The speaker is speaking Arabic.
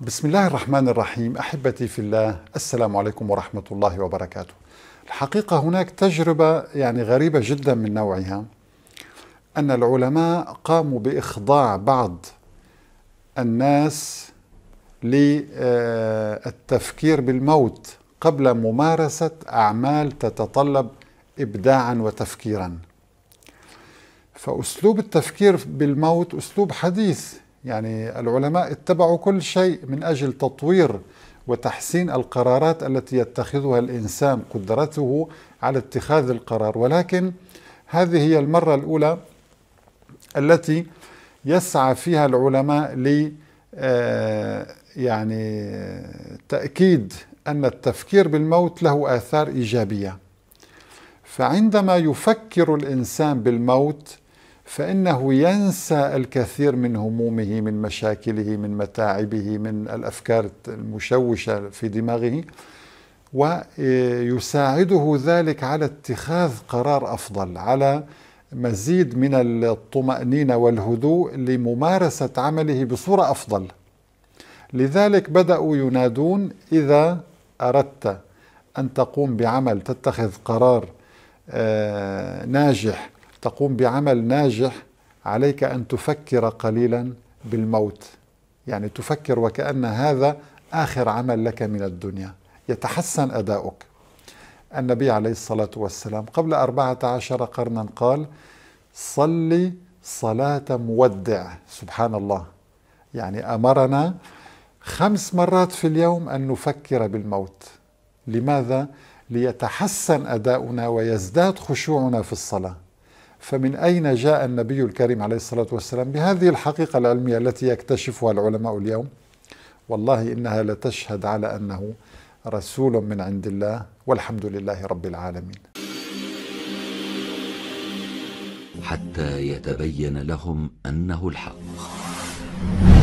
بسم الله الرحمن الرحيم احبتي في الله السلام عليكم ورحمه الله وبركاته. الحقيقه هناك تجربه يعني غريبه جدا من نوعها ان العلماء قاموا باخضاع بعض الناس للتفكير بالموت قبل ممارسه اعمال تتطلب ابداعا وتفكيرا. فاسلوب التفكير بالموت اسلوب حديث يعني العلماء اتبعوا كل شيء من أجل تطوير وتحسين القرارات التي يتخذها الإنسان قدرته على اتخاذ القرار ولكن هذه هي المرة الأولى التي يسعى فيها العلماء ل آه، يعني تأكيد أن التفكير بالموت له آثار إيجابية فعندما يفكر الإنسان بالموت فإنه ينسى الكثير من همومه من مشاكله من متاعبه من الأفكار المشوشة في دماغه ويساعده ذلك على اتخاذ قرار أفضل على مزيد من الطمأنينة والهدوء لممارسة عمله بصورة أفضل لذلك بدأوا ينادون إذا أردت أن تقوم بعمل تتخذ قرار آه، ناجح تقوم بعمل ناجح عليك ان تفكر قليلا بالموت يعني تفكر وكان هذا اخر عمل لك من الدنيا يتحسن اداؤك النبي عليه الصلاه والسلام قبل اربعه عشر قرنا قال صلي صلاه مودع سبحان الله يعني امرنا خمس مرات في اليوم ان نفكر بالموت لماذا ليتحسن اداؤنا ويزداد خشوعنا في الصلاه فمن أين جاء النبي الكريم عليه الصلاة والسلام بهذه الحقيقة العلمية التي يكتشفها العلماء اليوم والله إنها لتشهد على أنه رسول من عند الله والحمد لله رب العالمين حتى يتبين لهم أنه الحق